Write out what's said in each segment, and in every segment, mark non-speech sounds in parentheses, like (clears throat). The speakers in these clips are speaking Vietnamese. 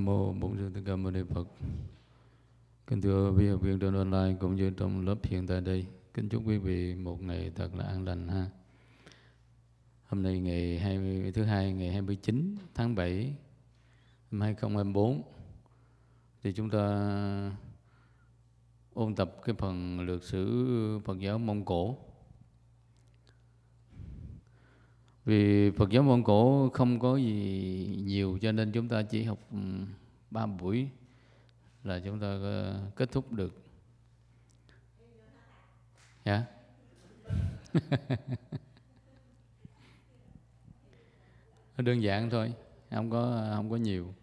Nam Mô Bổn Sư Thích Ca Mâu Ni Phật Kính thưa quý học viên trên online cũng như trong lớp hiện tại đây Kính chúc quý vị một ngày thật là an lành ha Hôm nay ngày 20, thứ hai ngày 29 tháng 7 năm 2024 Thì chúng ta ôn tập cái phần lược sử Phật giáo Mông Cổ Vì Phật giáo Mông Cổ không có gì nhiều cho nên chúng ta chỉ học ba buổi là chúng ta kết thúc được dạ nó (laughs) đơn giản thôi không có không có nhiều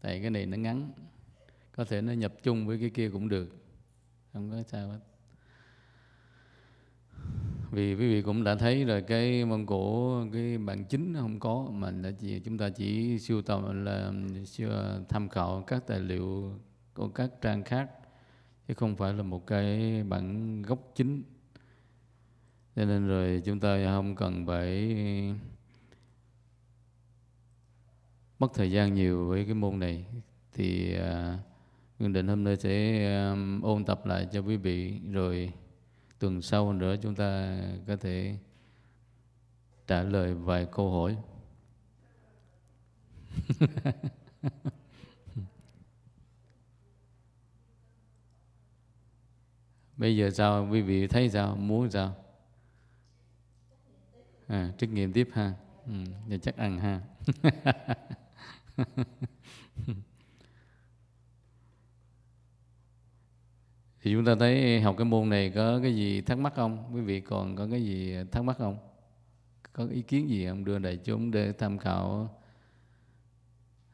tại cái này nó ngắn có thể nó nhập chung với cái kia cũng được không có sao hết vì quý vị cũng đã thấy rồi cái mông cổ cái bản chính nó không có mà chỉ, chúng ta chỉ siêu tầm là siêu, tham khảo các tài liệu của các trang khác chứ không phải là một cái bản gốc chính cho nên rồi chúng ta không cần phải mất thời gian nhiều với cái môn này thì à, Nguyên Định hôm nay sẽ um, ôn tập lại cho quý vị rồi tuần sau nữa chúng ta có thể trả lời vài câu hỏi (laughs) bây giờ sao quý vị thấy sao muốn sao à, trách nghiệm tiếp ha ừ, chắc ăn ha (laughs) Thì chúng ta thấy học cái môn này có cái gì thắc mắc không? Quý vị còn có cái gì thắc mắc không? Có ý kiến gì không đưa đại chúng để tham khảo,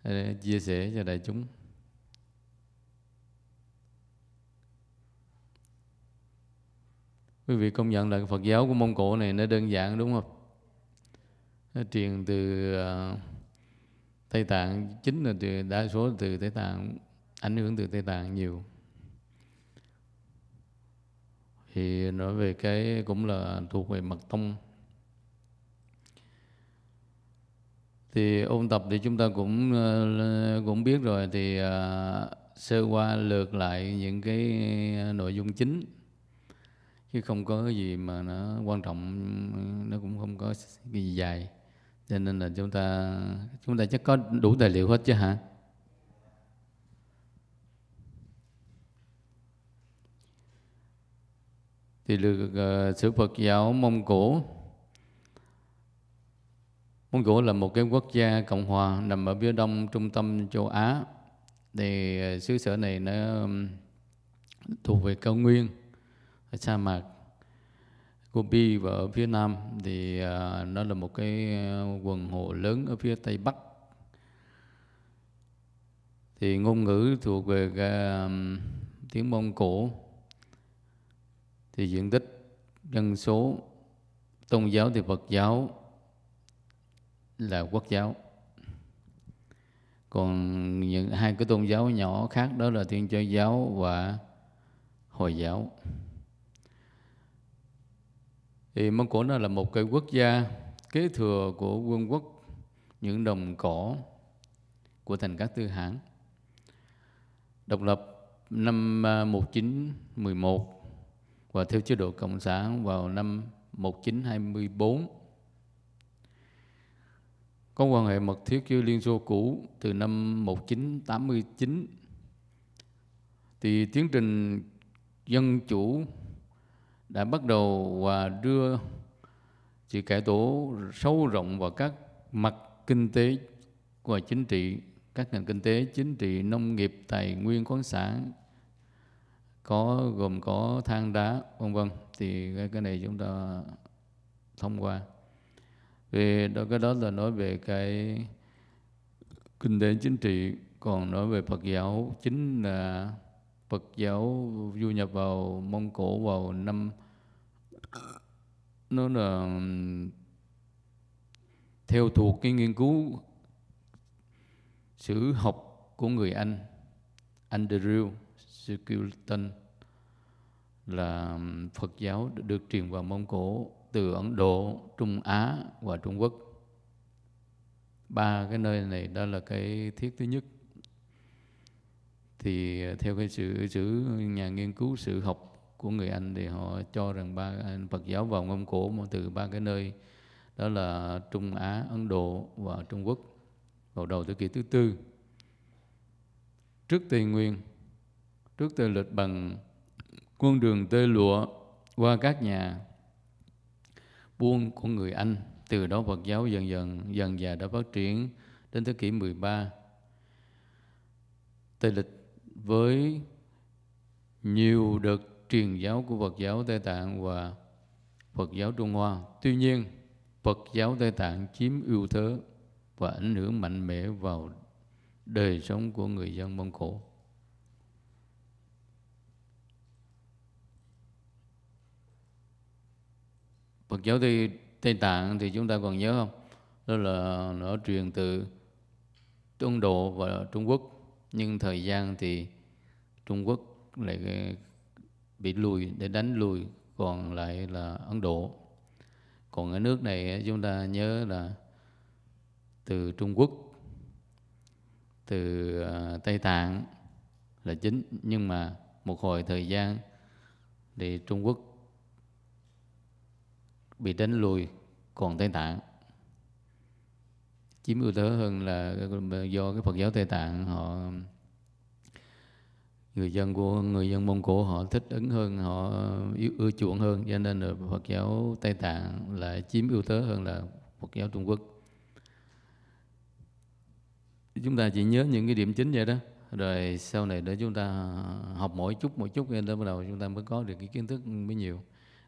để chia sẻ cho đại chúng? Quý vị công nhận là Phật giáo của Mông Cổ này nó đơn giản đúng không? Nó truyền từ à, Tây Tạng, chính là từ, đa số từ Tây Tạng, ảnh hưởng từ Tây Tạng nhiều thì nói về cái cũng là thuộc về mật tông thì ôn tập thì chúng ta cũng ờ, cũng biết rồi thì à, sơ qua lượt lại những cái nội dung chính chứ không có cái gì mà nó quan trọng nó cũng không có cái gì dài cho nên là chúng ta chúng ta chắc có đủ tài liệu hết chứ hả thì được uh, ờ, sử Phật giáo Mông Cổ. Mông Cổ là một cái quốc gia cộng hòa nằm ở phía đông trung tâm châu Á. Thì ờ, xứ sở này nó thuộc về cao nguyên, ở sa mạc Gobi và ở phía nam thì ờ, nó là một cái quần hồ lớn ở phía tây bắc. Thì ngôn ngữ thuộc về uh, tiếng Mông Cổ thì diện tích dân số tôn giáo thì Phật giáo là quốc giáo còn những hai cái tôn giáo nhỏ khác đó là thiên chúa giáo và hồi giáo thì mông cổ nó là một cái quốc gia kế thừa của vương quốc những đồng cỏ của thành các tư hãng độc lập năm 1911 à, và theo chế độ Cộng sản vào năm 1924. Có quan hệ mật thiết với Liên Xô cũ từ năm 1989. Thì tiến trình dân chủ đã bắt đầu và đưa sự cải tổ sâu rộng vào các mặt kinh tế và chính trị, các ngành kinh tế, chính trị, nông nghiệp, tài nguyên, khoáng sản, có gồm có than đá vân vân thì cái, cái này chúng ta thông qua vì đó cái đó là nói về cái kinh tế chính trị còn nói về Phật giáo chính là Phật giáo du nhập vào Mông Cổ vào năm nó là theo thuộc cái nghiên cứu sử học của người Anh Andrew Sikutan là Phật giáo được truyền vào Mông Cổ từ Ấn Độ, Trung Á và Trung Quốc. Ba cái nơi này đó là cái thiết thứ nhất. Thì ờ, theo cái sự sự nhà nghiên cứu sự học của người Anh thì họ cho rằng ba à, Phật giáo vào Mông Cổ mà từ ba cái nơi đó là Trung Á, Ấn Độ và Trung Quốc vào đầu thế kỷ thứ tư trước Tây Nguyên trước từ lịch bằng con đường tơ lụa qua các nhà buôn của người Anh. Từ đó Phật giáo dần dần dần dà đã phát triển đến thế kỷ 13. Tây lịch với nhiều đợt truyền giáo của Phật giáo Tây Tạng và Phật giáo Trung Hoa. Tuy nhiên, Phật giáo Tây Tạng chiếm ưu thế và ảnh hưởng mạnh mẽ vào đời sống của người dân Mông Cổ. Phật giáo Tây, Tây Tạng thì chúng ta còn nhớ không? Đó là nó truyền từ Ấn Độ và Trung Quốc nhưng thời gian thì Trung Quốc lại ờ, bị lùi để đánh lùi còn lại là Ấn Độ còn ở nước này chúng ta nhớ là từ Trung Quốc từ ờ, Tây Tạng là chính nhưng mà một hồi thời gian thì Trung Quốc bị đánh lùi còn Tây Tạng chiếm ưu thế hơn là do cái Phật giáo Tây Tạng họ người dân của người dân Mông Cổ họ thích ứng hơn họ yêu, ưa chuộng hơn cho nên là Phật giáo Tây Tạng là chiếm ưu thế hơn là Phật giáo Trung Quốc chúng ta chỉ nhớ những cái điểm chính vậy đó rồi sau này để chúng ta học mỗi chút mỗi chút nên bắt đầu chúng ta mới có được cái kiến thức mới nhiều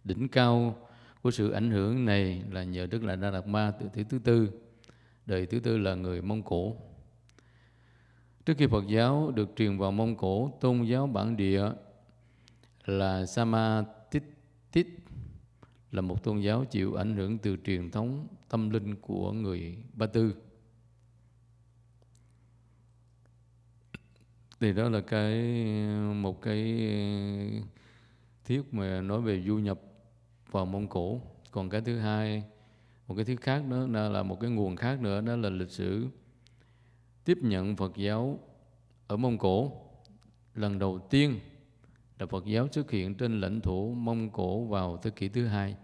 đỉnh cao của sự ảnh hưởng này là nhờ Đức Lạ Đa Đạt Ma từ thứ thứ tư. Đời thứ tư là người Mông Cổ. Trước khi Phật giáo được truyền vào Mông Cổ, tôn giáo bản địa là Samatithit là một tôn giáo chịu ảnh hưởng từ truyền thống tâm linh của người Ba Tư. Thì đó là cái một cái thuyết mà nói về du nhập vào Mông Cổ. Còn cái thứ hai, một cái thứ khác đó là một cái nguồn khác nữa đó là lịch sử tiếp nhận Phật giáo ở Mông Cổ. Lần đầu tiên là Phật giáo xuất hiện trên lãnh thổ Mông Cổ vào thế kỷ thứ hai.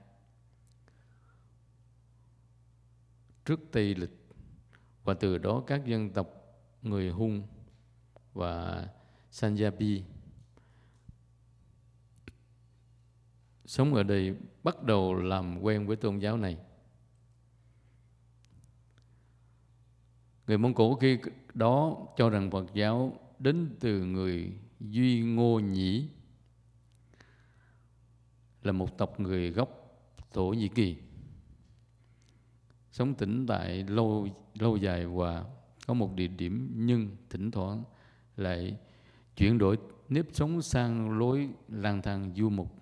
Trước Tây lịch và từ đó các dân tộc người Hung và Sanjabi sống ở đây bắt đầu làm quen với tôn giáo này. Người Mông Cổ khi đó cho rằng Phật giáo đến từ người Duy Ngô Nhĩ là một tộc người gốc Thổ Nhĩ Kỳ sống tĩnh tại lâu lâu dài và có một địa điểm nhưng thỉnh thoảng lại chuyển đổi nếp sống sang lối lang thang du mục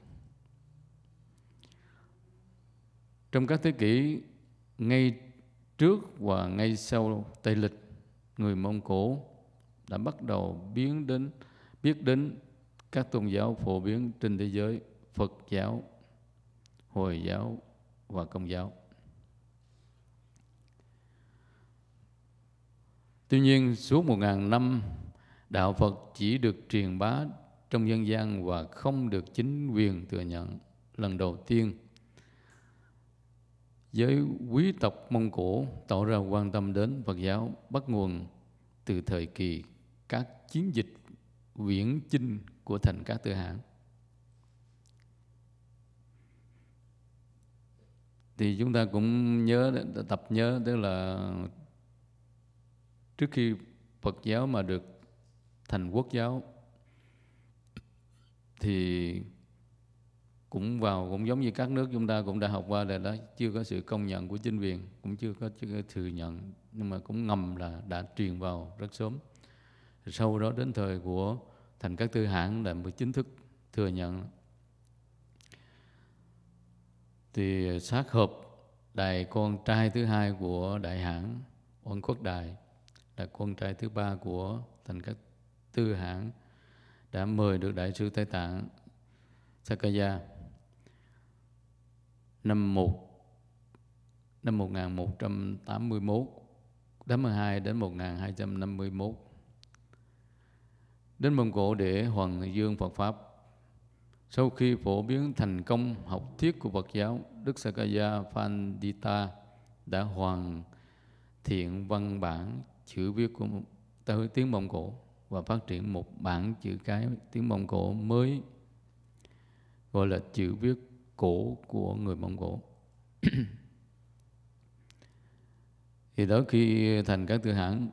Trong các thế kỷ ngay trước và ngay sau Tây lịch, người Mông Cổ đã bắt đầu biến đến biết đến các tôn giáo phổ biến trên thế giới Phật giáo, Hồi giáo và Công giáo. Tuy nhiên, suốt một ngàn năm, Đạo Phật chỉ được truyền bá trong dân gian và không được chính quyền thừa nhận lần đầu tiên – giới quý tộc Mông Cổ tỏ ra quan tâm đến Phật giáo bắt nguồn từ thời kỳ các chiến dịch viễn chinh của thành Cát Tư hãng Thì chúng ta cũng nhớ, tập nhớ, tức là trước khi Phật giáo mà được thành quốc giáo thì cũng vào cũng giống như các nước chúng ta cũng đã học qua là đó chưa có sự công nhận của chính quyền cũng chưa có, chưa có thừa nhận nhưng mà cũng ngầm là đã truyền vào rất sớm sau đó đến thời của thành các tư hãng là mới chính thức thừa nhận thì sát hợp đại con trai thứ hai của đại hãng Oan Quốc đại là con trai thứ ba của thành các tư hãng đã mời được đại sư Tây Tạng Sakaya năm 1 năm 1181 82 đến 1251 đến Mông Cổ để hoàng dương Phật pháp. Sau khi phổ biến thành công học thuyết của Phật giáo, Đức Sakaya Pandita đã hoàn thiện văn bản chữ viết của tới tiếng Mông Cổ và phát triển một bản chữ cái tiếng Mông Cổ mới gọi là chữ viết cổ của người Mông Cổ. (clears throat) thì đó khi thành các tư hãng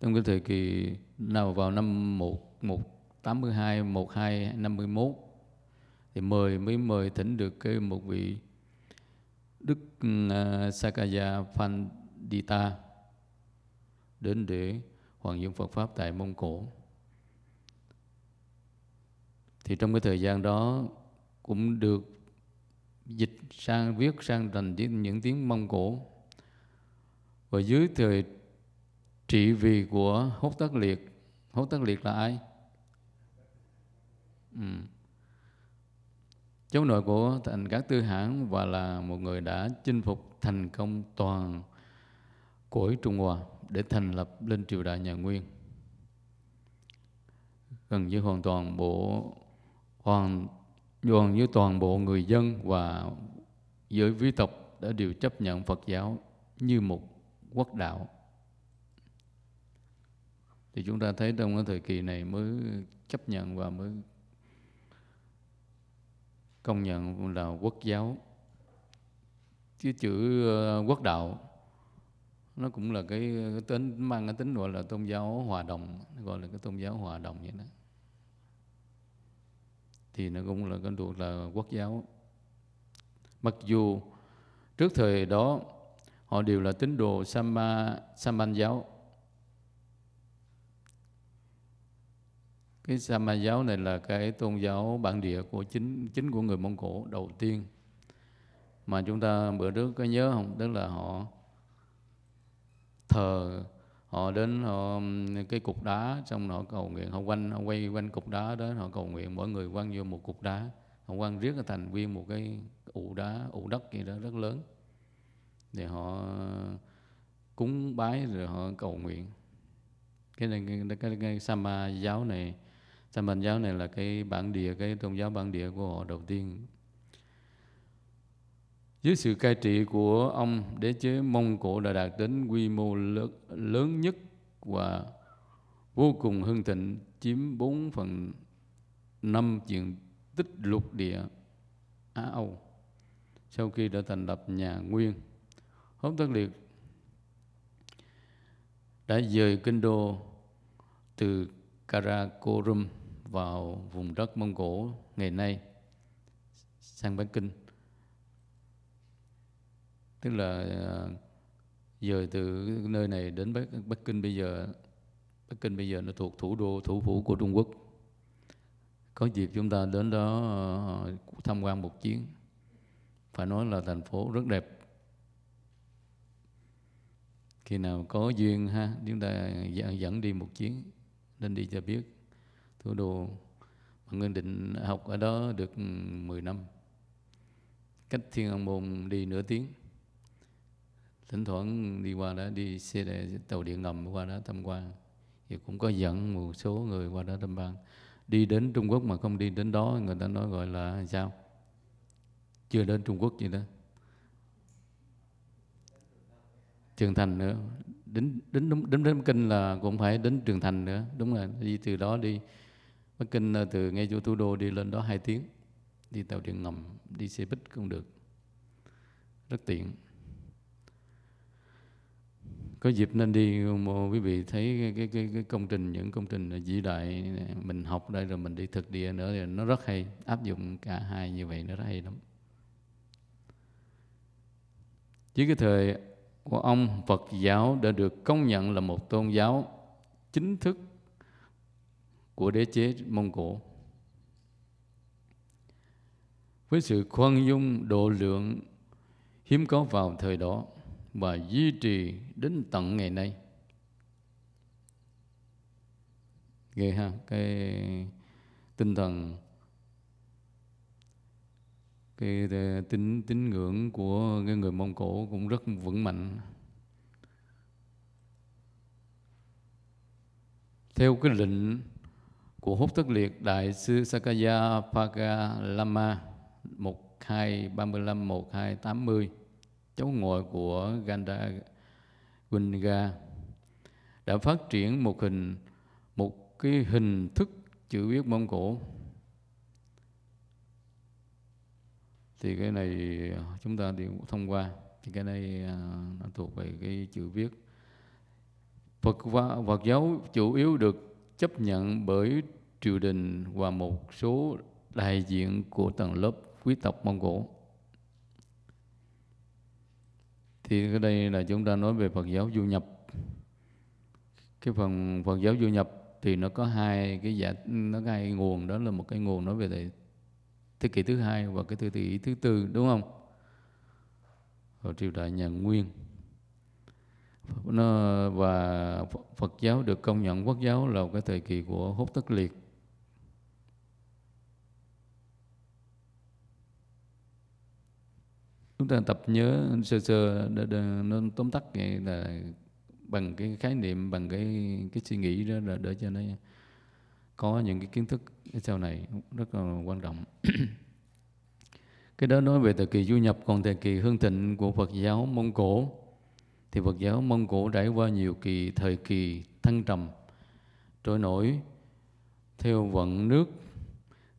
trong cái thời kỳ nào vào năm 1, 182, 1251 thì mời mới mời thỉnh được cái một vị Đức uh, Sakaya Pandita đến để hoàn dung Phật Pháp tại Mông Cổ. Thì trong cái thời gian đó cũng được dịch sang viết sang thành những tiếng Mông Cổ. Và dưới thời trị vì của Hốt Tất Liệt, Hốt Tất Liệt là ai? Ừ. Cháu nội của thành các tư hãn và là một người đã chinh phục thành công toàn cõi Trung Hoa để thành lập lên triều đại nhà Nguyên. Gần như hoàn toàn bộ hoàn gần như toàn bộ người dân và giới quý tộc đã đều chấp nhận Phật giáo như một quốc đạo. Thì chúng ta thấy trong cái thời kỳ này mới chấp nhận và mới công nhận là quốc giáo. Chứ chữ ờ, quốc đạo nó cũng là cái, cái tính mang cái tính gọi là tôn giáo hòa đồng, gọi là cái tôn giáo hòa đồng vậy đó thì nó cũng là cái thuộc là quốc giáo mặc dù trước thời đó họ đều là tín đồ Sama Saman giáo cái Sama giáo này là cái tôn giáo bản địa của chính chính của người Mông Cổ đầu tiên mà chúng ta bữa trước có nhớ không tức là họ thờ họ đến họ cái cục đá trong họ cầu nguyện họ quanh họ quay quanh cục đá đó họ cầu nguyện mỗi người quăng vô một cục đá họ quăng riết thành viên một cái ụ đá ụ đất gì đó rất lớn để họ cúng bái rồi họ cầu nguyện cái này cái, cái, cái Sama giáo này Sama giáo này là cái bản địa cái tôn giáo bản địa của họ đầu tiên dưới sự cai trị của ông, đế chế Mông Cổ đã đạt đến quy mô lớn nhất và vô cùng hưng thịnh, chiếm 4 phần năm diện tích lục địa Á-Âu sau khi đã thành lập nhà Nguyên. Hốt Tất Liệt đã dời kinh đô từ Karakorum vào vùng đất Mông Cổ ngày nay sang Bắc Kinh tức là dời à, từ nơi này đến Bắc, Bắc Kinh bây giờ Bắc Kinh bây giờ nó thuộc thủ đô thủ phủ của Trung Quốc có dịp chúng ta đến đó à, tham quan một chuyến phải nói là thành phố rất đẹp khi nào có duyên ha chúng ta dẫn đi một chuyến nên đi cho biết thủ đô bạn Nguyên định học ở đó được 10 ừ, năm cách Thiên An Môn đi nửa tiếng thỉnh thoảng đi qua đó đi xe đè tàu điện ngầm qua đó tham quan thì cũng có dẫn một số người qua đó tham quan đi đến Trung Quốc mà không đi đến đó người ta nói gọi là sao chưa đến Trung Quốc gì đó Trường Thành nữa đến đến đến đến, Bắc kinh là cũng phải đến Trường Thành nữa đúng là đi từ đó đi Bắc Kinh ờ, từ ngay chỗ thủ đô đi lên đó hai tiếng đi tàu điện ngầm đi xe buýt cũng được rất tiện có dịp nên đi quý vị thấy cái, cái, cái công trình những công trình vĩ đại mình học đây rồi mình đi thực địa nữa thì nó rất hay áp dụng cả hai như vậy nó rất hay lắm dưới cái thời của ông Phật giáo đã được công nhận là một tôn giáo chính thức của đế chế Mông Cổ với sự khoan dung độ lượng hiếm có vào thời đó và duy trì đến tận ngày nay ghê ha cái tinh thần cái ờ, tín tín ngưỡng của cái người Mông Cổ cũng rất vững mạnh theo cái lệnh của hút tất liệt đại sư Sakaya Paga Lama 1235 1280 cháu ngoại của Ganda Gunga đã phát triển một hình một cái hình thức chữ viết Mông Cổ thì cái này chúng ta đều thông qua thì cái này à, nó thuộc về cái chữ viết Phật và Phật giáo chủ yếu được chấp nhận bởi triều đình và một số đại diện của tầng lớp quý tộc Mông Cổ thì cái đây là chúng ta nói về Phật giáo du nhập cái phần Phật giáo du nhập thì nó có hai cái giả nó có hai nguồn đó là một cái nguồn nói về thế, thế kỷ thứ hai và cái thế kỷ thứ tư đúng không ở triều đại nhà Nguyên nó và Phật giáo được công nhận quốc giáo là cái thời kỳ của hốt tất liệt chúng ta tập nhớ sơ sơ nên tóm tắt vậy là bằng cái khái niệm bằng cái cái suy nghĩ đó là để cho nó có những cái kiến thức sau này rất là quan trọng (clears throat) cái đó nói về thời kỳ du nhập còn thời kỳ hương thịnh của Phật giáo Mông Cổ thì Phật giáo Mông Cổ trải qua nhiều kỳ thời kỳ thăng trầm trôi nổi theo vận nước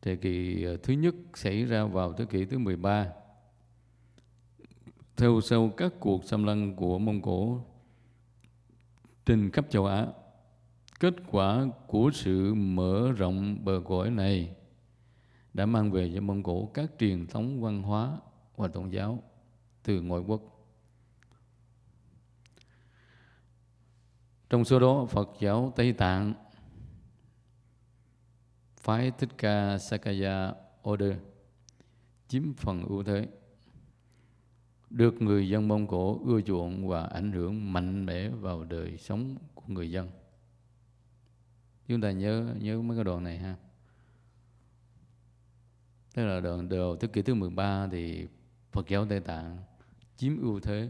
thời kỳ ờ, thứ nhất xảy ra vào thế kỷ thứ 13 theo sau các cuộc xâm lăng của Mông Cổ trên khắp châu Á. Kết quả của sự mở rộng bờ cõi này đã mang về cho Mông Cổ các truyền thống văn hóa và tôn giáo từ ngoại quốc. Trong số đó, Phật giáo Tây Tạng, phái Thích Ca Sakaya Order chiếm phần ưu thế được người dân Mông Cổ ưa chuộng và ảnh hưởng mạnh mẽ vào đời sống của người dân. Chúng ta nhớ nhớ mấy cái đoạn này ha. Tức là đoạn đầu thế kỷ thứ 13 thì Phật giáo Tây Tạng chiếm ưu thế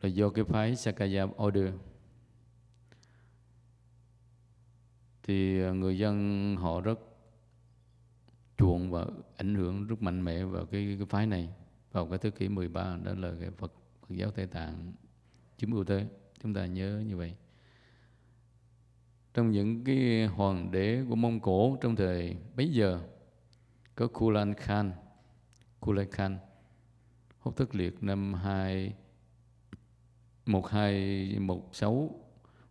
là do cái phái Sakaya Order thì à, người dân họ rất chuộng và ảnh hưởng rất mạnh mẽ vào cái, cái phái này vào cái thế kỷ 13 đó là cái Phật, Phật giáo Tây Tạng chiếm ưu thế chúng ta nhớ như vậy trong những cái hoàng đế của Mông Cổ trong thời bấy giờ có Kulan Khan Kulan Khan hốt thất liệt năm 2 1216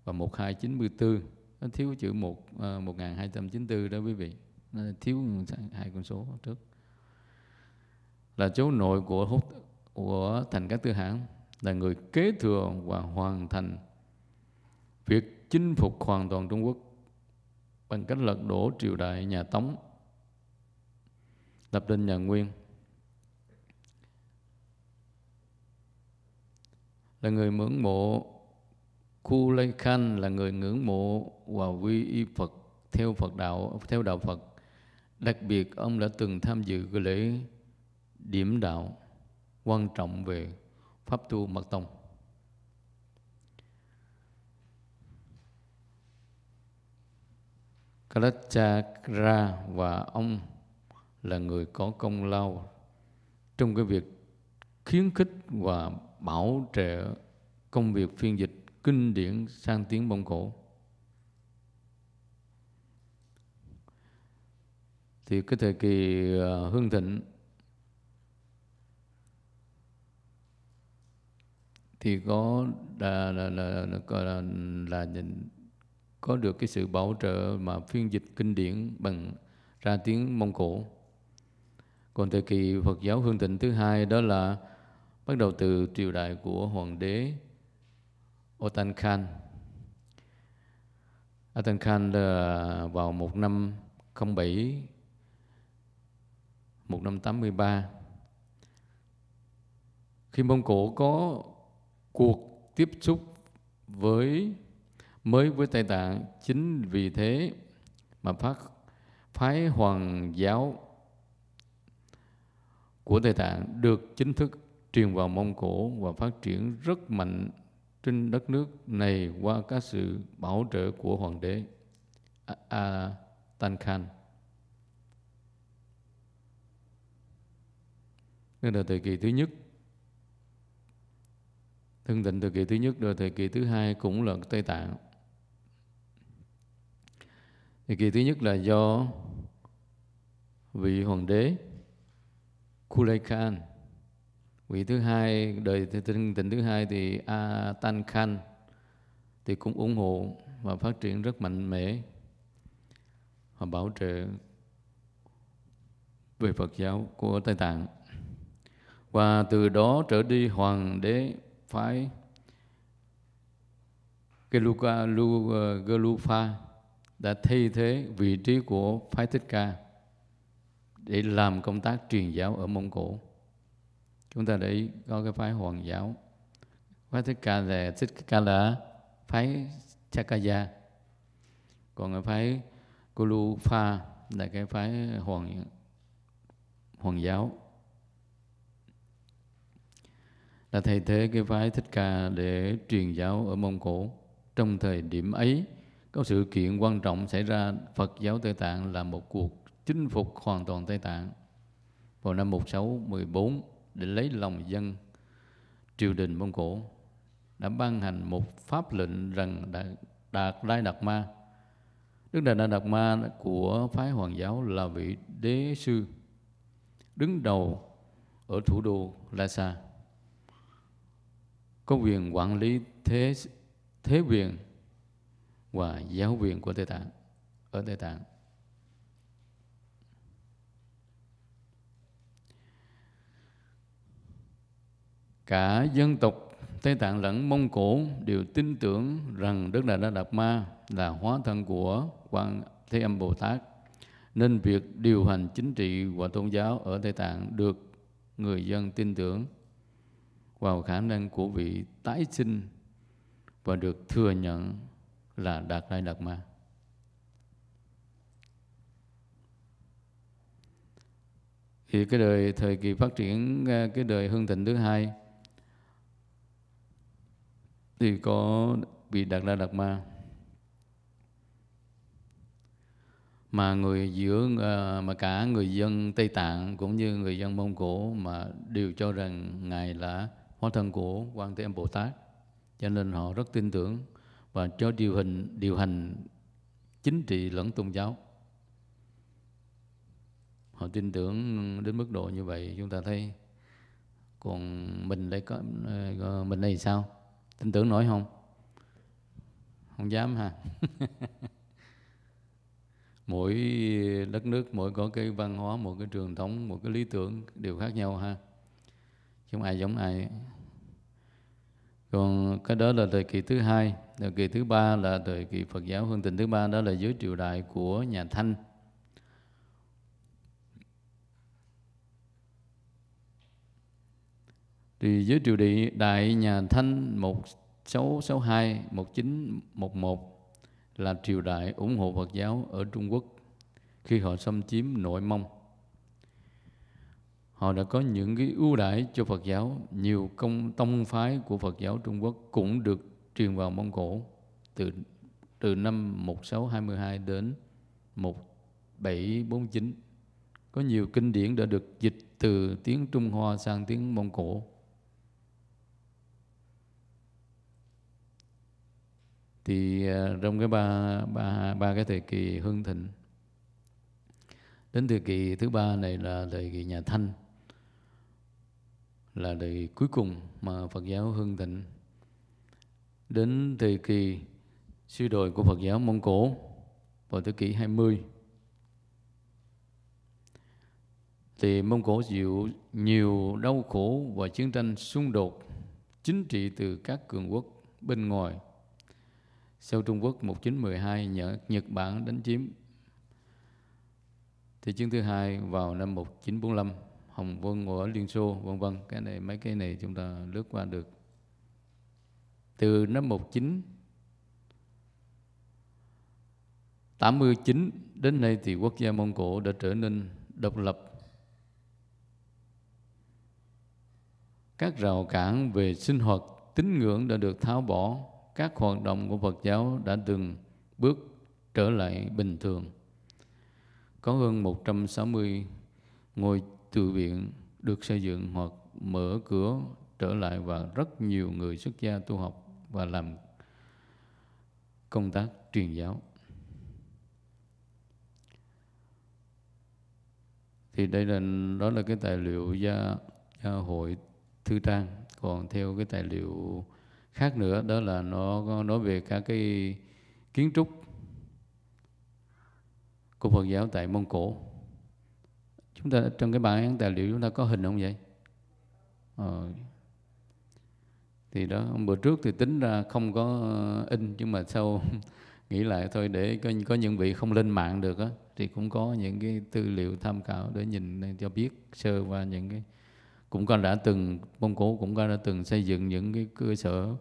và 1294 nó thiếu chữ 1 1294 à, đó quý vị thiếu hai con số trước là cháu nội của hút của thành các tư hãng là người kế thừa và hoàn thành việc chinh phục hoàn toàn Trung Quốc bằng cách lật đổ triều đại nhà Tống lập nên nhà Nguyên là người ngưỡng mộ Khu Lê Khanh là người ngưỡng mộ và quy y Phật theo Phật đạo theo đạo Phật Đặc biệt ông đã từng tham dự cái lễ điểm đạo quan trọng về Pháp tu Mật Tông. Kalachakra và ông là người có công lao trong cái việc khuyến khích và bảo trợ công việc phiên dịch kinh điển sang tiếng Mông Cổ. thì cái thời kỳ ờ, hương thịnh thì có là là là là, là, là có được cái sự bảo trợ mà phiên dịch kinh điển bằng ra tiếng Mông Cổ. Còn thời kỳ Phật giáo hương thịnh thứ hai đó là bắt đầu từ triều đại của hoàng đế Otan Khan. Otan Khan là vào một năm 07 1583 khi Mông Cổ có cuộc tiếp xúc với mới với Tây Tạng chính vì thế mà phát phái Hoàng giáo của Tây Tạng được chính thức truyền vào Mông Cổ và phát triển rất mạnh trên đất nước này qua các sự bảo trợ của Hoàng đế A, A Tan Khan. Đó là thời kỳ thứ nhất. thương tịnh thời kỳ thứ nhất rồi thời kỳ thứ hai cũng là Tây Tạng. Thời kỳ thứ nhất là do vị hoàng đế Kulai Khan. Vị thứ hai, đời thương tịnh thứ hai thì Atan Khan thì cũng ủng hộ và phát triển rất mạnh mẽ. và bảo trợ về Phật giáo của Tây Tạng. Và từ đó trở đi hoàng đế phái Geluka Lu, ờ, Gelufa đã thay thế vị trí của phái Thích Ca để làm công tác truyền giáo ở Mông Cổ. Chúng ta để có cái phái Hoàng giáo. Phái Thích Ca là Thích Ca là phái Chakaya. Còn ở phái Gelufa là cái phái Hoàng Hoàng giáo là thay thế cái phái Thích Ca để truyền giáo ở Mông Cổ. Trong thời điểm ấy, có sự kiện quan trọng xảy ra Phật giáo Tây Tạng là một cuộc chinh phục hoàn toàn Tây Tạng vào năm 1614 để lấy lòng dân triều đình Mông Cổ đã ban hành một pháp lệnh rằng Đạt, Đạt Lai Đạt Ma Đức đại Lai Đạt Ma của phái Hoàng giáo là vị đế sư đứng đầu ở thủ đô Lhasa có quyền quản lý thế thế quyền và giáo quyền của Tây Tạng ở Tây Tạng. Cả dân tộc Tây Tạng lẫn Mông Cổ đều tin tưởng rằng Đức Đà Đa Đạt Ma là hóa thân của Quan Thế Âm Bồ Tát, nên việc điều hành chính trị và tôn giáo ở Tây Tạng được người dân tin tưởng vào khả năng của vị tái sinh và được thừa nhận là Đạt Lai Đạt Ma. Thì cái đời thời kỳ phát triển ờ, cái đời hương tịnh thứ hai thì có bị Đạt Lai Đạt Ma mà người giữa ờ, mà cả người dân Tây Tạng cũng như người dân Mông Cổ mà đều cho rằng ngài là hóa thân của quan thế âm bồ tát cho nên họ rất tin tưởng và cho điều hình điều hành chính trị lẫn tôn giáo họ tin tưởng đến mức độ như vậy chúng ta thấy còn mình đây ờ, có mình đây sao tin tưởng nổi không không dám ha (laughs) mỗi đất nước mỗi có cái văn hóa một cái truyền thống một cái lý tưởng đều khác nhau ha không ai giống ai còn cái đó là thời kỳ thứ hai thời kỳ thứ ba là thời kỳ Phật giáo Hương Tình thứ ba đó là dưới triều đại của nhà Thanh thì dưới triều địa đại nhà Thanh 1662 1911 là triều đại ủng hộ Phật giáo ở Trung Quốc khi họ xâm chiếm Nội Mông họ đã có những cái ưu đãi cho Phật giáo. Nhiều công tông phái của Phật giáo Trung Quốc cũng được truyền vào Mông Cổ từ từ năm 1622 đến 1749. Có nhiều kinh điển đã được dịch từ tiếng Trung Hoa sang tiếng Mông Cổ. Thì à, trong cái ba, ba, ba cái thời kỳ hưng thịnh, đến thời kỳ thứ ba này là thời kỳ nhà Thanh, là đời cuối cùng mà Phật giáo hưng thịnh. Đến thời kỳ suy đồi của Phật giáo Mông Cổ vào thế kỷ 20, thì Mông Cổ chịu nhiều đau khổ và chiến tranh xung đột chính trị từ các cường quốc bên ngoài. Sau Trung Quốc 1912, Nhật, Nhật Bản đánh chiếm. Thế chiến thứ hai vào năm 1945 Hồng vân của Liên Xô vân vân cái này mấy cái này chúng ta lướt qua được từ năm 19 89 đến nay thì quốc gia Mông Cổ đã trở nên độc lập các rào cản về sinh hoạt tín ngưỡng đã được tháo bỏ các hoạt động của Phật giáo đã từng bước trở lại bình thường có hơn 160 ngôi từ viện được xây dựng hoặc mở cửa trở lại và rất nhiều người xuất gia tu học và làm công tác truyền giáo. Thì đây là đó là cái tài liệu gia, gia hội thư trang. Còn theo cái tài liệu khác nữa đó là nó có nói về các cái kiến trúc của Phật giáo tại Mông Cổ chúng ta trong cái bản tài liệu chúng ta có hình không vậy ờ. thì đó hôm bữa trước thì tính ra không có in nhưng mà sau (laughs) nghĩ lại thôi để có, có những vị không lên mạng được á thì cũng có những cái tư liệu tham khảo để nhìn cho biết sơ qua những cái cũng có đã từng mông cổ cũng có đã từng xây dựng những cái cơ sở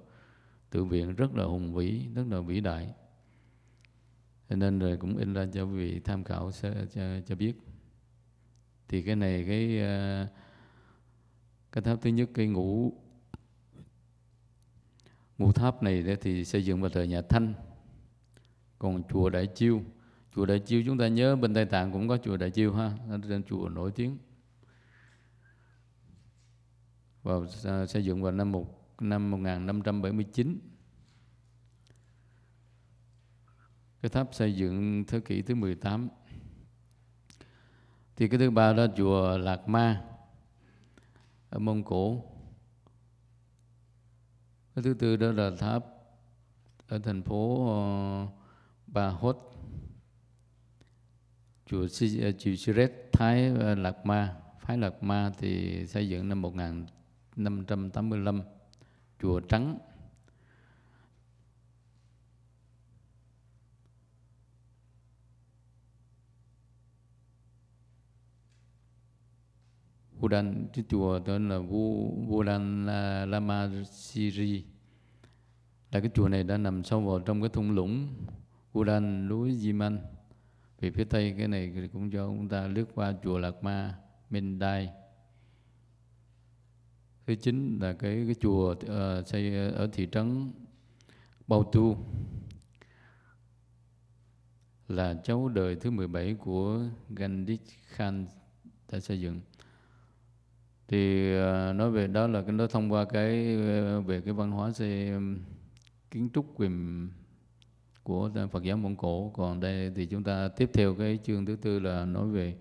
tự viện rất là hùng vĩ rất là vĩ đại nên rồi cũng in ra cho quý vị tham khảo cho, cho, cho biết thì cái này cái ờ, cái tháp thứ nhất cái ngũ ngũ tháp này thì xây dựng vào thời nhà Thanh còn chùa Đại Chiêu chùa Đại Chiêu chúng ta nhớ bên Tây Tạng cũng có chùa Đại Chiêu ha trên chùa nổi tiếng và à, xây dựng vào năm một năm 1579 cái tháp xây dựng thế kỷ thứ 18 tám thì cái thứ ba đó chùa Lạc Ma ở Mông Cổ cái thứ tư đó là tháp ở thành phố ờ, Bà Hốt chùa ờ, Chiret Thái ờ, Lạc Ma phái Lạc Ma thì xây dựng năm 1585 chùa Trắng Vô Đan cái chùa tên là Vô Vô Đan Lama Siri là cái chùa này đã nằm sâu vào trong cái thung lũng Vô Đan núi Diman về phía tây cái này cũng cho chúng ta lướt qua chùa Lạc Ma Mendai thứ chín là cái cái chùa uh, xây ở thị trấn Bao Tu là cháu đời thứ 17 của Gandhi Khan đã xây dựng thì ờ, nói về đó là cái đó thông qua cái ờ, về cái văn hóa xây kiến trúc quyền của Phật giáo Mông Cổ còn đây thì chúng ta tiếp theo cái chương thứ tư là nói về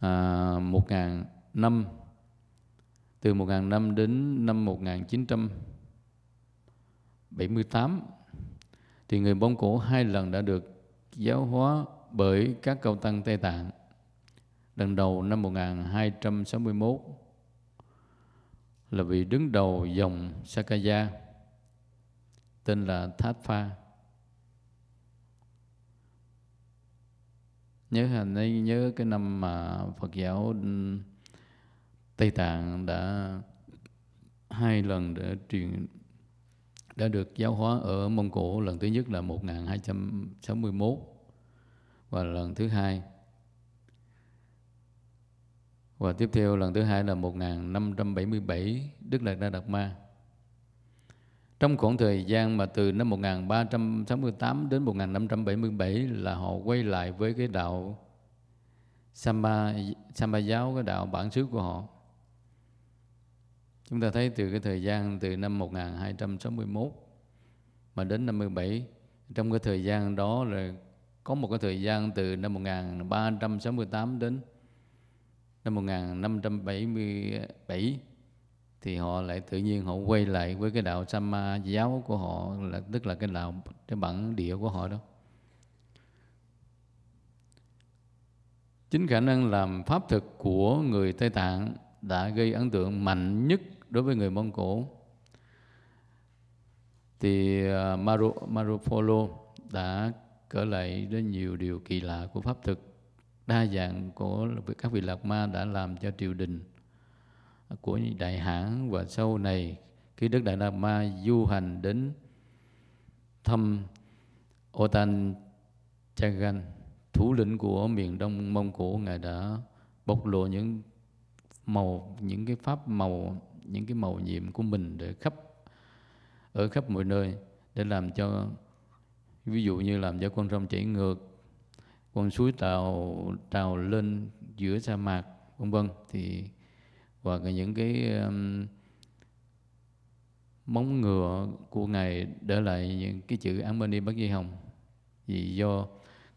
à, 1000 năm từ 1000 năm đến năm 1978 thì người Mông Cổ hai lần đã được giáo hóa bởi các cao tăng Tây Tạng lần đầu năm 1261 là vị đứng đầu dòng Sakaya tên là Thát Pha. Nhớ hành ấy nhớ cái năm mà Phật giáo ừ, Tây Tạng đã hai lần để truyền đã được giáo hóa ở Mông Cổ lần thứ nhất là 1261 và lần thứ hai và tiếp theo lần thứ hai là 1577 Đức Đạt Đa Đạt Ma. Trong khoảng thời gian mà từ năm 1368 đến 1577 là họ quay lại với cái đạo Samba, Samba giáo, cái đạo bản xứ của họ. Chúng ta thấy từ cái thời gian từ năm 1261 mà đến năm 57, trong cái thời gian đó là có một cái thời gian từ năm 1368 đến năm 1577 thì họ lại tự nhiên họ quay lại với cái đạo Sama giáo của họ là tức là cái đạo cái bản địa của họ đó. Chính khả năng làm pháp thực của người Tây Tạng đã gây ấn tượng mạnh nhất đối với người Mông Cổ. Thì à, Maru, Marupolo đã kể lại đến nhiều điều kỳ lạ của pháp thực đa dạng của các vị lạc ma đã làm cho triều đình của đại hãng và sau này khi đức đại lạc ma du hành đến thăm otan chagan thủ lĩnh của miền đông mông cổ ngài đã bộc lộ những màu những cái pháp màu những cái màu nhiệm của mình để khắp ở khắp mọi nơi để làm cho ví dụ như làm cho con rồng chảy ngược con suối tạo trào lên giữa sa mạc vân vân thì hoặc là những cái um, móng ngựa của ngài để lại những cái chữ án bên đi bất di hồng vì do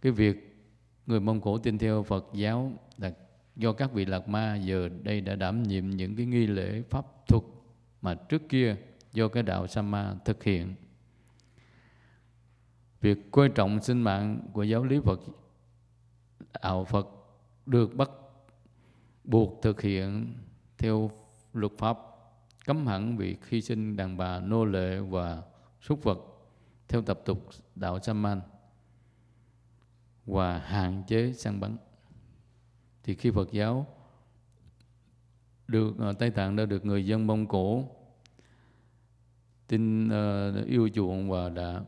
cái việc người mông cổ tin theo phật giáo là do các vị lạc ma giờ đây đã đảm nhiệm những cái nghi lễ pháp thuật mà trước kia do cái đạo ma thực hiện. Việc coi trọng sinh mạng của giáo lý Phật đạo Phật được bắt buộc thực hiện theo luật pháp cấm hẳn việc hy sinh đàn bà nô lệ và súc vật theo tập tục đạo Saman và hạn chế săn bắn. Thì khi Phật giáo được ờ, Tây Tạng đã được người dân Mông Cổ tin uh, yêu chuộng và đã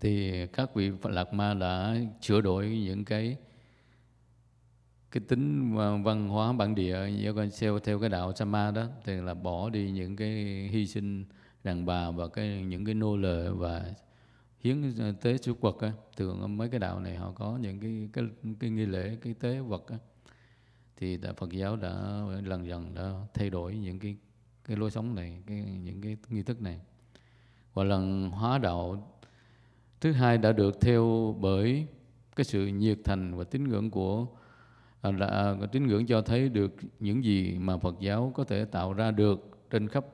thì các vị Lạc Ma đã sửa đổi những cái cái tính văn hóa bản địa theo theo cái đạo Sama đó thì là bỏ đi những cái hy sinh đàn bà và cái những cái nô lệ và hiến tế chú quật á thường mấy cái đạo này họ có những cái cái cái nghi lễ cái tế vật á thì đã Phật giáo đã lần dần đã thay đổi những cái cái lối sống này cái những cái nghi thức này và lần hóa đạo thứ hai đã được theo bởi cái sự nhiệt thành và tín ngưỡng của à, là, tín ngưỡng cho thấy được những gì mà Phật giáo có thể tạo ra được trên khắp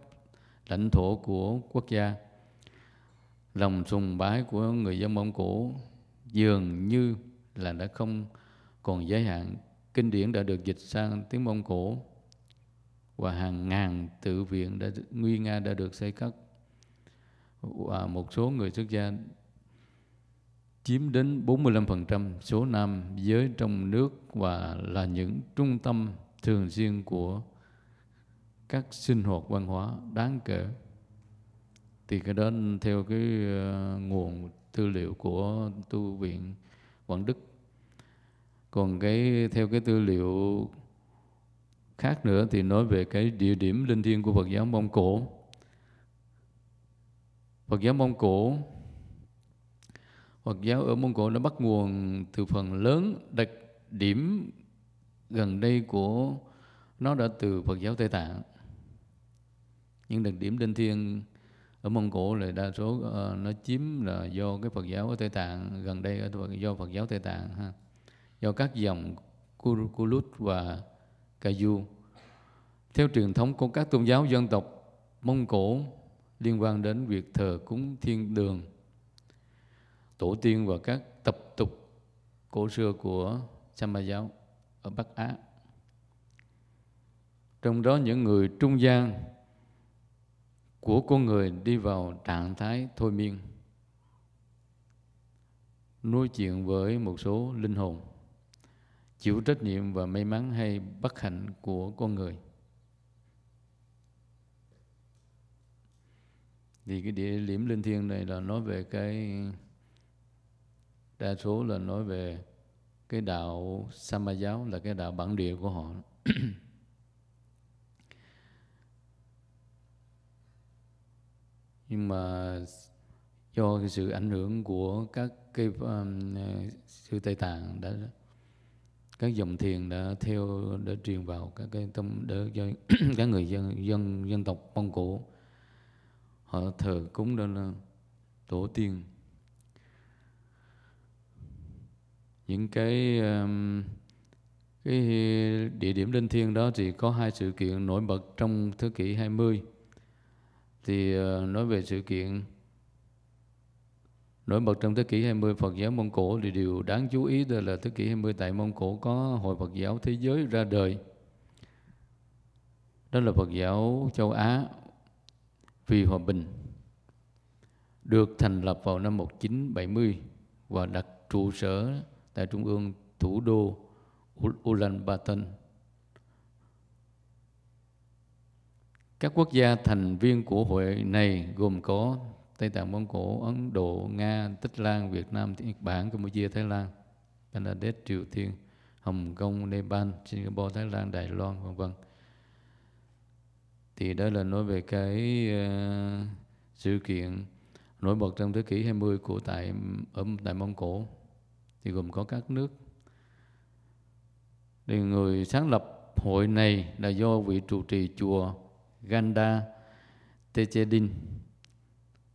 lãnh thổ của quốc gia lòng sùng bái của người dân Mông Cổ dường như là đã không còn giới hạn kinh điển đã được dịch sang tiếng Mông Cổ và hàng ngàn tự viện đã nguy nga đã được xây cất và một số người xuất gia chiếm đến 45% số nam giới trong nước và là những trung tâm thường xuyên của các sinh hoạt văn hóa đáng kể. Thì cái đó theo cái ờ, nguồn tư liệu của tu viện Quảng Đức. Còn cái theo cái tư liệu khác nữa thì nói về cái địa điểm linh thiêng của Phật giáo Mông Cổ. Phật giáo Mông Cổ Phật giáo ở Mông Cổ nó bắt nguồn từ phần lớn đặc điểm gần đây của nó đã từ Phật giáo Tây Tạng. Những đặc điểm linh thiêng ở Mông Cổ là đa số ờ, nó chiếm là do cái Phật giáo ở Tây Tạng gần đây do Phật giáo Tây Tạng ha. Do các dòng Kurukulut và Kaju. Theo truyền thống của các tôn giáo dân tộc Mông Cổ liên quan đến việc thờ cúng thiên đường tổ tiên và các tập tục cổ xưa của Samba giáo ở Bắc Á. Trong đó những người trung gian của con người đi vào trạng thái thôi miên, nói chuyện với một số linh hồn, chịu trách nhiệm và may mắn hay bất hạnh của con người. Thì cái địa điểm linh thiêng này là nói về cái đa số là nói về cái đạo Sama giáo là cái đạo bản địa của họ. Nhưng mà do cái sự ảnh hưởng của các cái um, sư Tây Tạng đã các dòng thiền đã theo đã truyền vào các cái tâm để cho (coughs) các người dân dân dân tộc Mông Cổ họ thờ cúng đó tổ tiên những cái cái địa điểm linh thiêng đó thì có hai sự kiện nổi bật trong thế kỷ 20 thì ờ, nói về sự kiện nổi bật trong thế kỷ 20 Phật giáo Mông Cổ thì điều đáng chú ý đó là thế kỷ 20 tại Mông Cổ có hội Phật giáo thế giới ra đời đó là Phật giáo châu Á vì hòa bình được thành lập vào năm 1970 và đặt trụ sở tại trung ương thủ đô Ulaanbaatar. Các quốc gia thành viên của hội này gồm có Tây Tạng, Mông Cổ, Ấn Độ, Nga, Tích Lan, Việt Nam, Nhật Bản, Campuchia, Thái Lan, Bangladesh, Triều Tiên, Hồng Kông, Nepal, Singapore, Thái Lan, Đài Loan, vân vân. Thì đó là nói về cái uh, sự kiện nổi bật trong thế kỷ 20 của tại ở tại Mông Cổ thì gồm có các nước thì người sáng lập hội này là do vị trụ trì chùa Ganda Techedin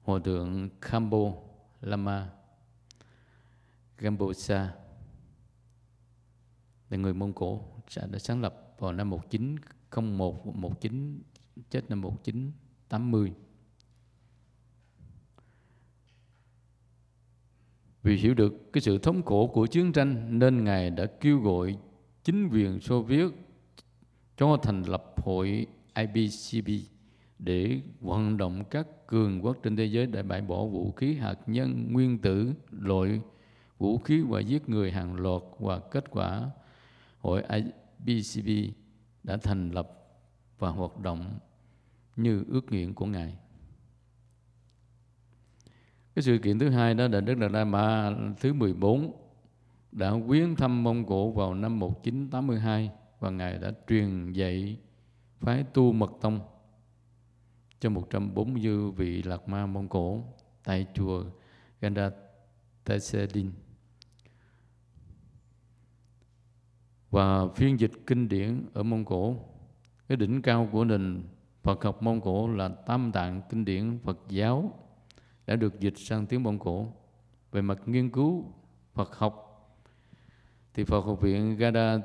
Hòa thượng Kambo Lama Gambosa là người Mông Cổ đã sáng lập vào năm 1901 19 chết năm 1980 Vì hiểu được cái sự thống khổ của chiến tranh nên Ngài đã kêu gọi chính quyền Xô Viết cho thành lập hội IPCB để vận động các cường quốc trên thế giới để bãi bỏ vũ khí hạt nhân nguyên tử, loại vũ khí và giết người hàng loạt và kết quả hội IPCB đã thành lập và hoạt động như ước nguyện của Ngài. Cái sự kiện thứ hai đó là Đức Đạt Lai Ma thứ 14 đã quyến thăm Mông Cổ vào năm 1982 và Ngài đã truyền dạy phái tu mật tông cho 140 vị Lạc Ma Mông Cổ tại chùa Ganda Tesedin. Và phiên dịch kinh điển ở Mông Cổ, cái đỉnh cao của nền Phật học Mông Cổ là Tam Tạng Kinh điển Phật giáo đã được dịch sang tiếng Mông Cổ. Về mặt nghiên cứu Phật học thì Phật học viện Gada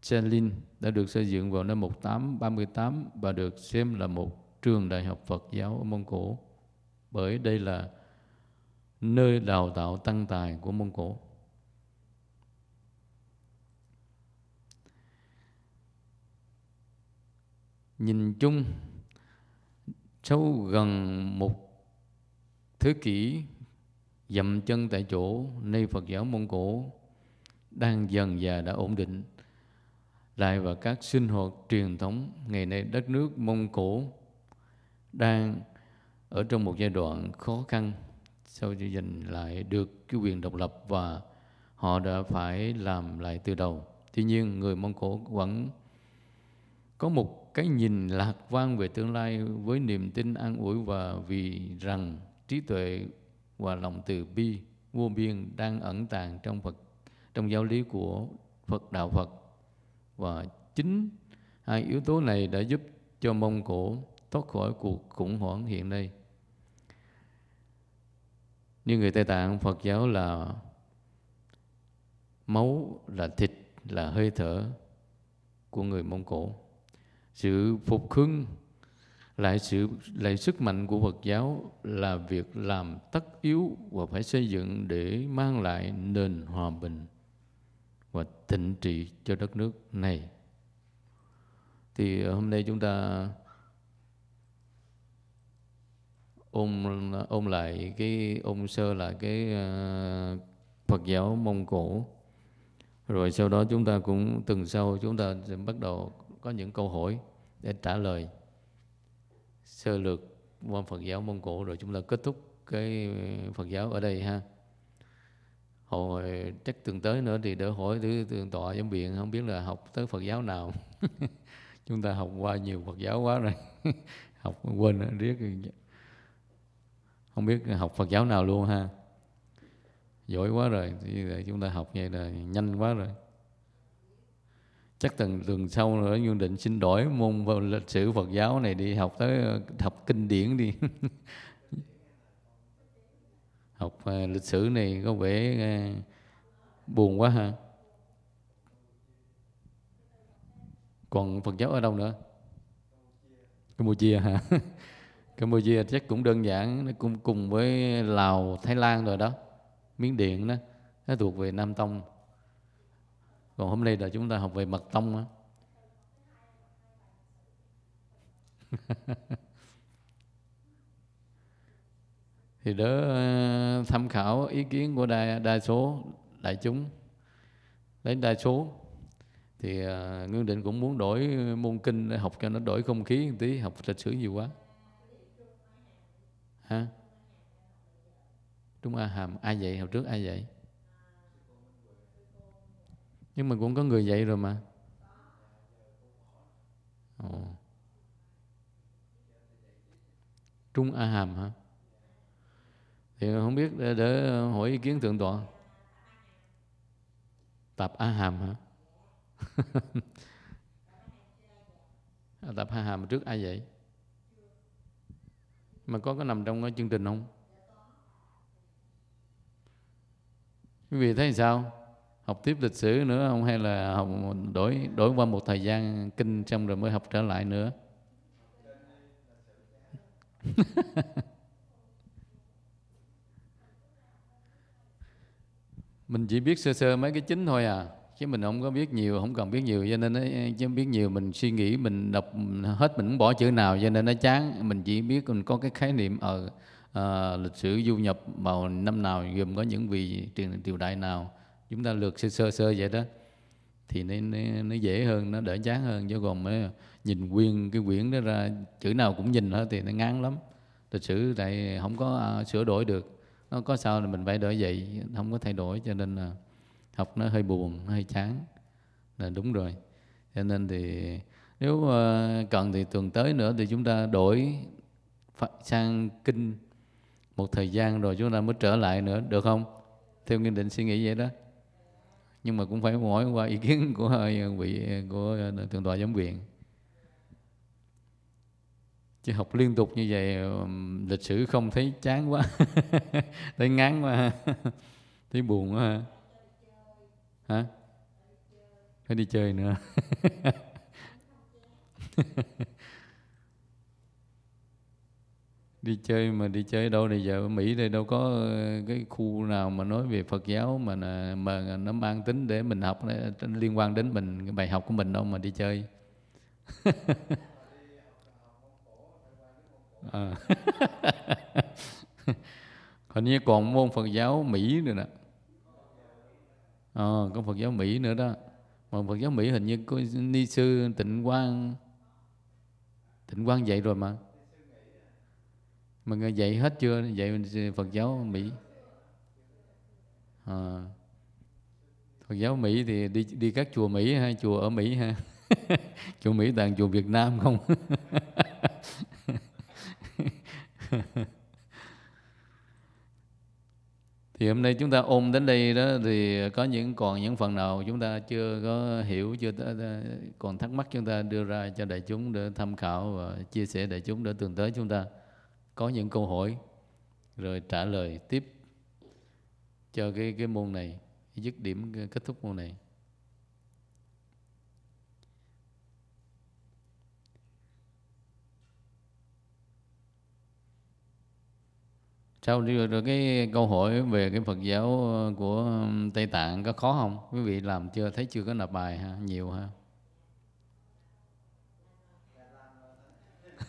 Techelin đã được xây dựng vào năm 1838 và được xem là một trường đại học Phật giáo ở Mông Cổ bởi đây là nơi đào tạo tăng tài của Mông Cổ. Nhìn chung, sâu gần một Thế kỷ dậm chân tại chỗ nay Phật giáo Mông Cổ đang dần và đã ổn định lại và các sinh hoạt truyền thống ngày nay đất nước Mông Cổ đang ở trong một giai đoạn khó khăn sau khi giành lại được cái quyền độc lập và họ đã phải làm lại từ đầu. Tuy nhiên người Mông Cổ vẫn có một cái nhìn lạc quan về tương lai với niềm tin an ủi và vì rằng trí tuệ và lòng từ bi vô biên đang ẩn tàng trong Phật trong giáo lý của Phật đạo Phật và chính hai yếu tố này đã giúp cho Mông Cổ thoát khỏi cuộc khủng hoảng hiện nay. Như người Tây Tạng Phật giáo là máu là thịt là hơi thở của người Mông Cổ. Sự phục hưng lại sự lại sức mạnh của Phật giáo là việc làm tất yếu và phải xây dựng để mang lại nền hòa bình và thịnh trị cho đất nước này. Thì hôm nay chúng ta ôm ôm lại cái ôm sơ lại cái ờ, Phật giáo Mông Cổ. Rồi sau đó chúng ta cũng từng sau chúng ta sẽ bắt đầu có những câu hỏi để trả lời sơ lược môn Phật giáo Mông Cổ rồi chúng ta kết thúc cái Phật giáo ở đây ha hồi chắc tuần tới nữa thì đỡ hỏi thứ thượng tọa giám biện không biết là học tới Phật giáo nào (laughs) chúng ta học qua nhiều Phật giáo quá rồi (laughs) học quên riết không biết học Phật giáo nào luôn ha giỏi quá rồi thì chúng ta học vậy là nhanh quá rồi chắc từng tuần sau nữa Nguyên định xin đổi môn lịch sử Phật giáo này đi học tới học kinh điển đi (laughs) học uh, lịch sử này có vẻ uh, buồn quá ha còn Phật giáo ở đâu nữa Campuchia hả (laughs) Campuchia chắc cũng đơn giản nó cũng cùng với Lào Thái Lan rồi đó Miến Điện đó nó thuộc về Nam Tông còn hôm nay là chúng ta học về mật tông á (laughs) thì đỡ ờ, tham khảo ý kiến của đa, đa số đại chúng lấy đa số thì à, ờ, ngương định cũng muốn đổi môn kinh để học cho nó đổi không khí một tí học lịch sử nhiều quá hả trung a hàm ai vậy học trước ai vậy nhưng mà cũng có người dạy rồi mà Ồ. Trung A Hàm hả? Thì không biết để, để hỏi ý kiến thượng tọa. Tập A Hàm hả? (laughs) Tập A Hàm trước ai dạy? Mà có có nằm trong cái chương trình không? Quý vị thấy sao? học tiếp lịch sử nữa không hay là học đổi đổi qua một thời gian kinh xong rồi mới học trở lại nữa (laughs) mình chỉ biết sơ sơ mấy cái chính thôi à chứ mình không có biết nhiều không cần biết nhiều cho nên nó chứ biết nhiều mình suy nghĩ mình đọc hết mình không bỏ chữ nào cho nên nó chán mình chỉ biết mình có cái khái niệm ở ờ, à, ờ, lịch sử du nhập vào năm nào gồm có những vị triều đại nào chúng ta lược sơ sơ sơ vậy đó thì nó, nó, nó dễ hơn nó đỡ chán hơn chứ còn mới nhìn quyên cái quyển đó ra chữ nào cũng nhìn hết thì nó ngán lắm lịch sử lại không có à, sửa đổi được nó có sao là mình phải đổi vậy không có thay đổi cho nên là học nó hơi buồn nó hơi chán là đúng rồi cho nên thì nếu à, cần thì tuần tới nữa thì chúng ta đổi sang kinh một thời gian rồi chúng ta mới trở lại nữa được không theo nghiên định suy nghĩ vậy đó nhưng mà cũng phải hỏi qua ý kiến của ờ, vị của ờ, thượng tọa giám viện chứ học liên tục như vậy lịch sử không thấy chán quá (laughs) thấy ngán quá (laughs) thấy buồn quá hả phải đi chơi nữa (laughs) đi chơi mà đi chơi đâu này giờ ở Mỹ đây đâu có ờ, cái khu nào mà nói về Phật giáo mà là, mà nó mang tính để mình học liên quan đến mình cái bài học của mình đâu mà đi chơi à. (laughs) (laughs) hình như còn môn Phật giáo Mỹ nữa nè à, có Phật giáo Mỹ nữa đó mà Phật giáo Mỹ hình như có ni sư Tịnh Quang Tịnh Quang dạy rồi mà mình dạy hết chưa dạy Phật giáo Mỹ à, Phật giáo Mỹ thì đi đi các chùa Mỹ hay chùa ở Mỹ ha (laughs) chùa Mỹ toàn chùa Việt Nam không (laughs) thì hôm nay chúng ta ôm đến đây đó thì có những còn những phần nào chúng ta chưa có hiểu chưa còn thắc mắc chúng ta đưa ra cho đại chúng để tham khảo và chia sẻ đại chúng để tường tới chúng ta có những câu hỏi rồi trả lời tiếp cho cái cái môn này dứt điểm kết thúc môn này sau rồi, rồi cái câu hỏi về cái Phật giáo của Tây Tạng có khó không quý vị làm chưa thấy chưa có nạp bài ha nhiều ha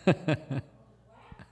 (laughs)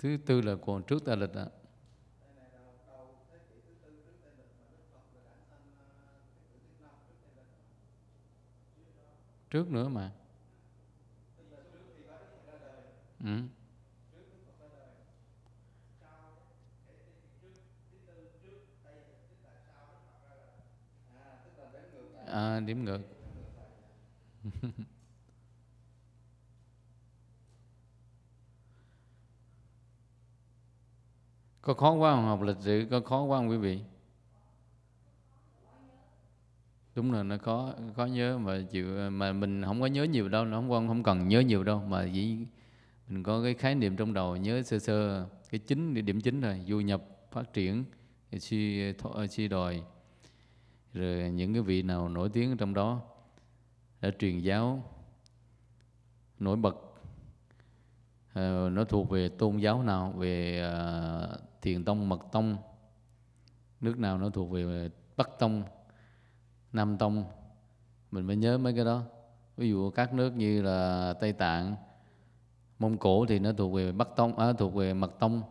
thứ tư là còn trước ta lịch ạ. À. Trước nữa mà. Ừ. À, điểm ngược. (laughs) Có khó quá không học lịch sử, có khó quá không quý vị? Đúng là nó khó khó nhớ mà chịu mà mình không có nhớ nhiều đâu, nó không không cần nhớ nhiều đâu mà chỉ mình có cái khái niệm trong đầu nhớ sơ sơ cái chính địa điểm chính rồi du nhập phát triển suy suy đòi rồi những cái vị nào nổi tiếng trong đó đã truyền giáo nổi bật à, nó thuộc về tôn giáo nào về à, thiền tông mật tông nước nào nó thuộc về bắc tông nam tông mình phải nhớ mấy cái đó ví dụ các nước như là tây tạng mông cổ thì nó thuộc về bắc tông à, thuộc về mật tông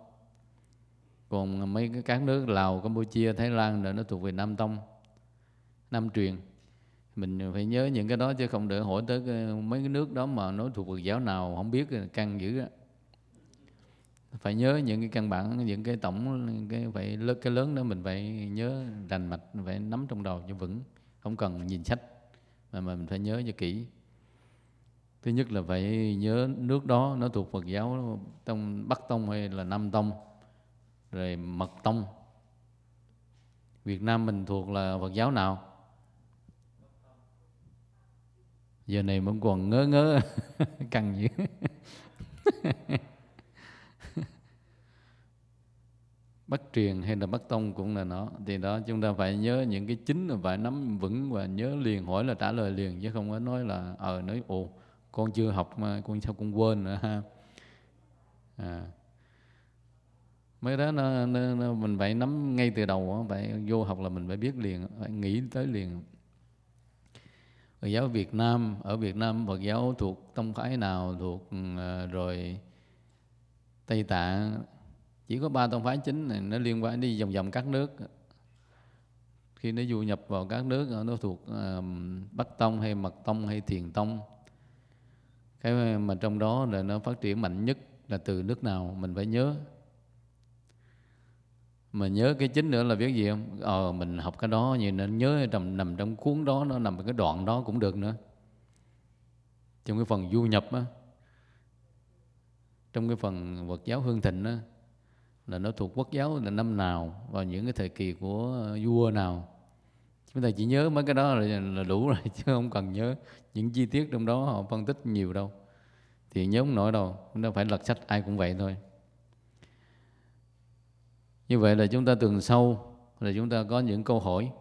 còn mấy cái các nước lào campuchia thái lan là nó thuộc về nam tông nam truyền mình phải nhớ những cái đó chứ không để hỏi tới mấy cái nước đó mà nó thuộc về giáo nào không biết căng dữ phải nhớ những cái căn bản những cái tổng cái phải cái lớn đó mình phải nhớ rành mạch phải nắm trong đầu cho vững không cần nhìn sách mà mà mình phải nhớ cho kỹ thứ nhất là phải nhớ nước đó nó thuộc Phật giáo tông Bắc tông hay là Nam tông rồi Mật tông Việt Nam mình thuộc là Phật giáo nào giờ này vẫn còn ngớ ngớ (laughs) căng dữ (laughs) Bắc truyền hay là Bắc tông cũng là nó thì đó chúng ta phải nhớ những cái chính là phải nắm vững và nhớ liền hỏi là trả lời liền chứ không có nói là ờ nói ồ con chưa học mà con sao con quên nữa ha à. mấy đó nó, nó, nó, mình phải nắm ngay từ đầu phải vô học là mình phải biết liền phải nghĩ tới liền Phật giáo Việt Nam ở Việt Nam Phật giáo thuộc tông phái nào thuộc ừ, à, rồi Tây Tạng chỉ có ba tông phái chính này nó liên quan đi vòng vòng các nước khi nó du nhập vào các nước ờ, nó thuộc ờ, bắc tông hay mật tông hay thiền tông cái mà trong đó là nó phát triển mạnh nhất là từ nước nào mình phải nhớ mà nhớ cái chính nữa là biết gì không ờ mình học cái đó như nên nhớ nằm nằm trong cuốn đó nó nằm cái đoạn đó cũng được nữa trong cái phần du nhập á trong cái phần Phật giáo hương thịnh á là nó thuộc quốc giáo là năm nào vào những cái thời kỳ của ờ, vua nào chúng ta chỉ nhớ mấy cái đó là, là đủ rồi (laughs) chứ không cần nhớ những chi tiết trong đó họ phân tích nhiều đâu thì nhớ không nổi đâu chúng ta phải lật sách ai cũng vậy thôi như vậy là chúng ta tường sâu là chúng ta có những câu hỏi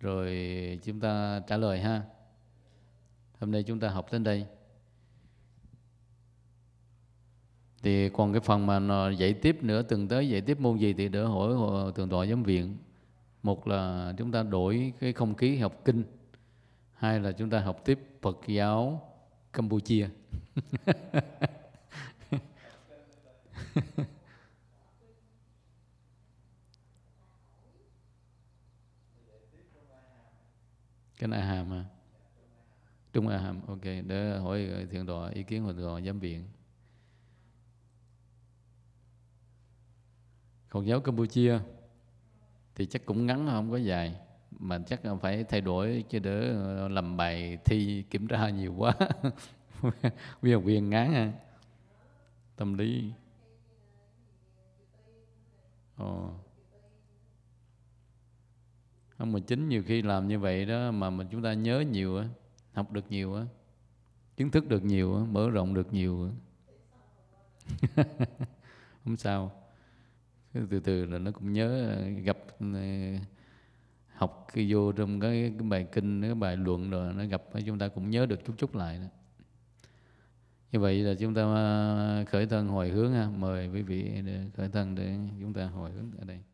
rồi chúng ta trả lời ha hôm nay chúng ta học đến đây thì còn cái phần mà nó dạy tiếp nữa từng tới dạy tiếp môn gì thì đỡ hỏi ờ, thường tọa giám viện một là chúng ta đổi cái không khí học kinh hai là chúng ta học tiếp Phật giáo Campuchia (laughs) cái A Hàm à Trung A Hàm ok để hỏi thượng tọa ý kiến của thượng tọa giám viện Phật giáo Campuchia thì chắc cũng ngắn không có dài mà chắc phải thay đổi chứ đỡ ờ, làm bài thi kiểm tra nhiều quá (laughs) bây giờ quyền ngán ha tâm lý ồ ờ. không mà chính nhiều khi làm như vậy đó mà mình chúng ta nhớ nhiều á học được nhiều á kiến thức được nhiều á mở rộng được nhiều á (laughs) không sao từ từ là nó cũng nhớ ờ, gặp ờ, học cái vô trong cái, cái bài kinh cái bài luận rồi nó gặp chúng ta cũng nhớ được chút chút lại đó. như vậy là chúng ta ờ, khởi thân hồi hướng ha mời quý vị khởi thân để chúng ta hồi hướng ở đây